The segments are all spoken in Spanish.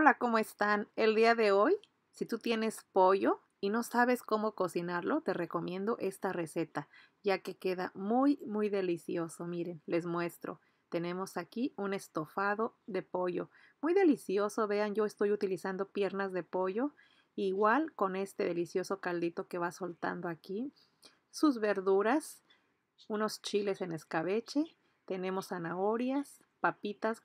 Hola, ¿cómo están? El día de hoy, si tú tienes pollo y no sabes cómo cocinarlo, te recomiendo esta receta, ya que queda muy, muy delicioso. Miren, les muestro. Tenemos aquí un estofado de pollo. Muy delicioso, vean, yo estoy utilizando piernas de pollo, igual con este delicioso caldito que va soltando aquí. Sus verduras, unos chiles en escabeche, tenemos zanahorias, papitas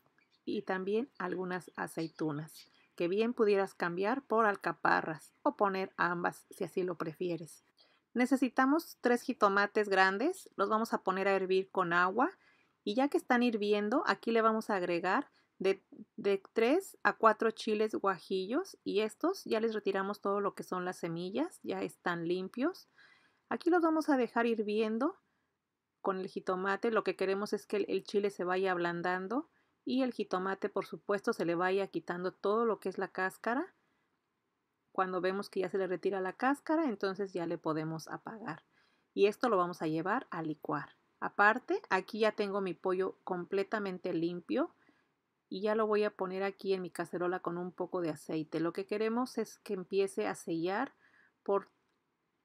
y también algunas aceitunas, que bien pudieras cambiar por alcaparras o poner ambas si así lo prefieres. Necesitamos tres jitomates grandes, los vamos a poner a hervir con agua y ya que están hirviendo, aquí le vamos a agregar de, tres a cuatro chiles guajillos y estos ya les retiramos todo lo que son las semillas, ya están limpios. Aquí los vamos a dejar hirviendo con el jitomate, lo que queremos es que el chile se vaya ablandando y el jitomate por supuesto se le vaya quitando todo lo que es la cáscara. Cuando vemos que ya se le retira la cáscara, entonces ya le podemos apagar. Y esto lo vamos a llevar a licuar. Aparte, aquí ya tengo mi pollo completamente limpio y ya lo voy a poner aquí en mi cacerola con un poco de aceite. Lo que queremos es que empiece a sellar por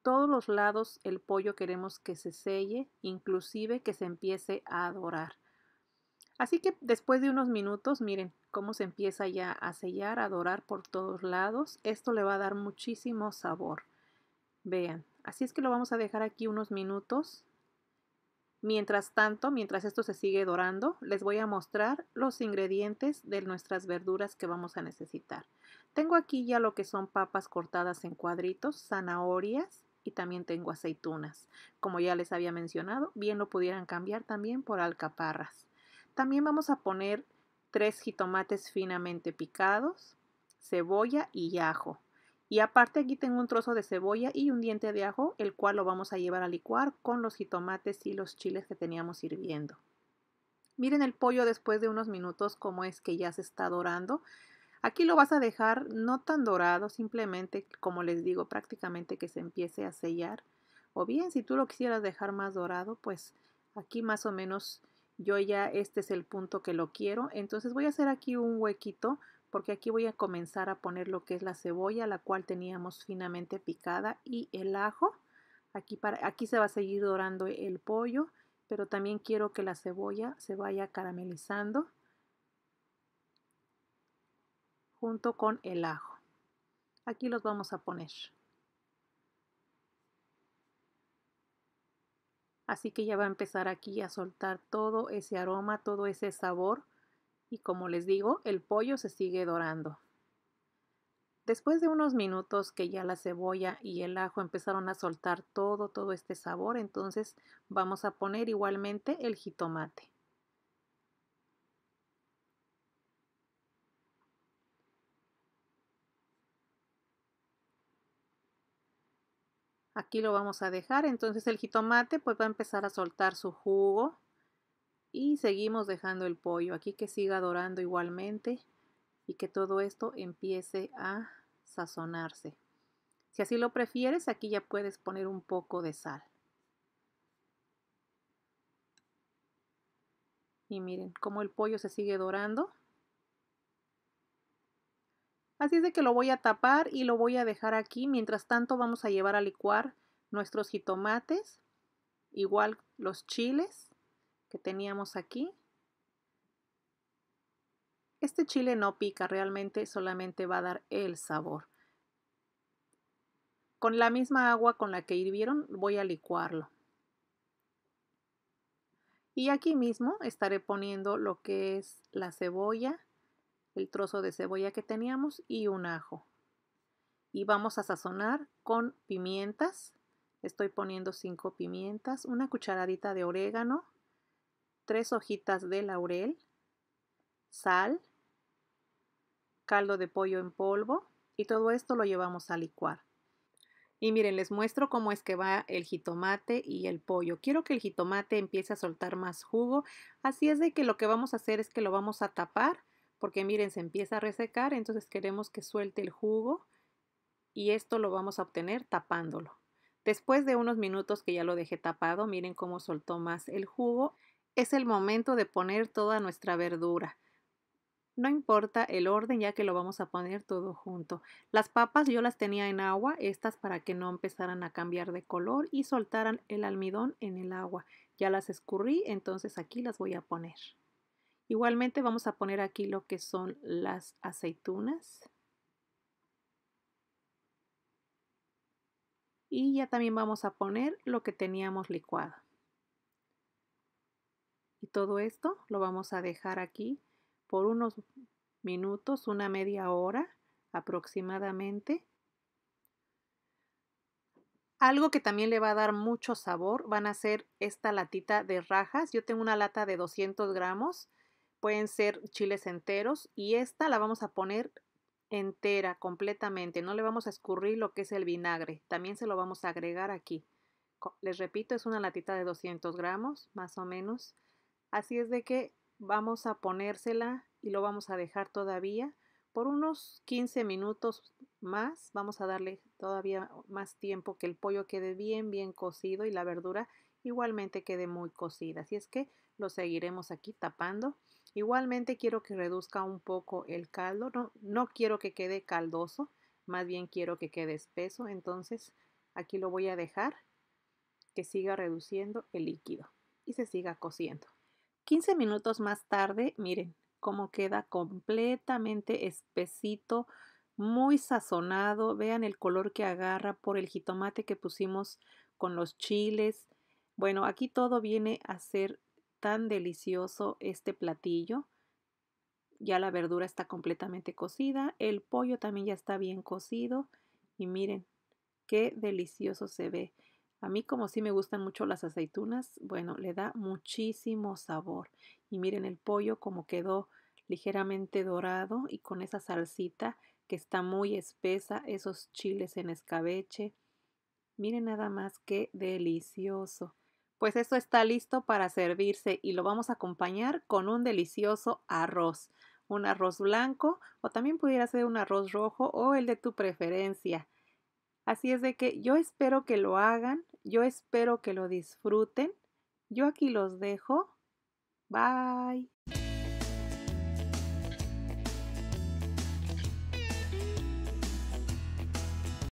todos los lados el pollo queremos que se selle, inclusive que se empiece a dorar. Así que después de unos minutos, miren cómo se empieza ya a sellar, a dorar por todos lados. Esto le va a dar muchísimo sabor. Vean, así es que lo vamos a dejar aquí unos minutos. Mientras tanto, mientras esto se sigue dorando, les voy a mostrar los ingredientes de nuestras verduras que vamos a necesitar. Tengo aquí ya lo que son papas cortadas en cuadritos, zanahorias y también tengo aceitunas. Como ya les había mencionado, bien lo pudieran cambiar también por alcaparras. También vamos a poner tres jitomates finamente picados, cebolla y ajo. Y aparte aquí tengo un trozo de cebolla y un diente de ajo, el cual lo vamos a llevar a licuar con los jitomates y los chiles que teníamos hirviendo. Miren el pollo después de unos minutos como es que ya se está dorando. Aquí lo vas a dejar no tan dorado, simplemente, como les digo, prácticamente que se empiece a sellar. O bien, si tú lo quisieras dejar más dorado, pues aquí más o menos yo ya este es el punto que lo quiero. Entonces voy a hacer aquí un huequito porque aquí voy a comenzar a poner lo que es la cebolla, la cual teníamos finamente picada, y el ajo. Aquí, para, aquí se va a seguir dorando el pollo, pero también quiero que la cebolla se vaya caramelizando junto con el ajo. Aquí los vamos a poner. Así que ya va a empezar aquí a soltar todo ese aroma, todo ese sabor. Y como les digo, el pollo se sigue dorando. Después de unos minutos que ya la cebolla y el ajo empezaron a soltar todo, todo este sabor, entonces vamos a poner igualmente el jitomate. Aquí lo vamos a dejar, entonces el jitomate pues va a empezar a soltar su jugo y seguimos dejando el pollo aquí que siga dorando igualmente y que todo esto empiece a sazonarse. Si así lo prefieres, aquí ya puedes poner un poco de sal. Y miren cómo el pollo se sigue dorando. Así es de que lo voy a tapar y lo voy a dejar aquí. Mientras tanto vamos a llevar a licuar nuestros jitomates, igual los chiles que teníamos aquí. Este chile no pica, realmente solamente va a dar el sabor. Con la misma agua con la que hirvieron voy a licuarlo. Y aquí mismo estaré poniendo lo que es la cebolla, el trozo de cebolla que teníamos y un ajo. Y vamos a sazonar con pimientas. Estoy poniendo 5 pimientas, una cucharadita de orégano, tres hojitas de laurel, sal, caldo de pollo en polvo y todo esto lo llevamos a licuar. Y miren, les muestro cómo es que va el jitomate y el pollo. Quiero que el jitomate empiece a soltar más jugo, así es de que lo que vamos a hacer es que lo vamos a tapar porque miren, se empieza a resecar, entonces queremos que suelte el jugo y esto lo vamos a obtener tapándolo. Después de unos minutos que ya lo dejé tapado, miren cómo soltó más el jugo. Es el momento de poner toda nuestra verdura. No importa el orden ya que lo vamos a poner todo junto. Las papas yo las tenía en agua, estas para que no empezaran a cambiar de color y soltaran el almidón en el agua. Ya las escurrí, entonces aquí las voy a poner. Igualmente vamos a poner aquí lo que son las aceitunas. Y ya también vamos a poner lo que teníamos licuado. Y todo esto lo vamos a dejar aquí por unos minutos, una media hora aproximadamente. Algo que también le va a dar mucho sabor van a ser esta latita de rajas. Yo tengo una lata de 200 gramos Pueden ser chiles enteros y esta la vamos a poner entera completamente. No le vamos a escurrir lo que es el vinagre. También se lo vamos a agregar aquí. Les repito, es una latita de 200 gramos, más o menos. Así es de que vamos a ponérsela y lo vamos a dejar todavía por unos 15 minutos más. Vamos a darle todavía más tiempo que el pollo quede bien, bien cocido y la verdura igualmente quede muy cocida. Así es que lo seguiremos aquí tapando Igualmente quiero que reduzca un poco el caldo, no, no quiero que quede caldoso, más bien quiero que quede espeso, entonces aquí lo voy a dejar que siga reduciendo el líquido y se siga cociendo. 15 minutos más tarde, miren cómo queda completamente espesito, muy sazonado. Vean el color que agarra por el jitomate que pusimos con los chiles. Bueno, aquí todo viene a ser tan delicioso este platillo. Ya la verdura está completamente cocida, el pollo también ya está bien cocido y miren qué delicioso se ve. A mí como si me gustan mucho las aceitunas, bueno, le da muchísimo sabor. Y miren el pollo como quedó ligeramente dorado y con esa salsita que está muy espesa, esos chiles en escabeche. Miren nada más qué delicioso. Pues esto está listo para servirse y lo vamos a acompañar con un delicioso arroz. Un arroz blanco o también pudiera ser un arroz rojo o el de tu preferencia. Así es de que yo espero que lo hagan, yo espero que lo disfruten. Yo aquí los dejo. Bye.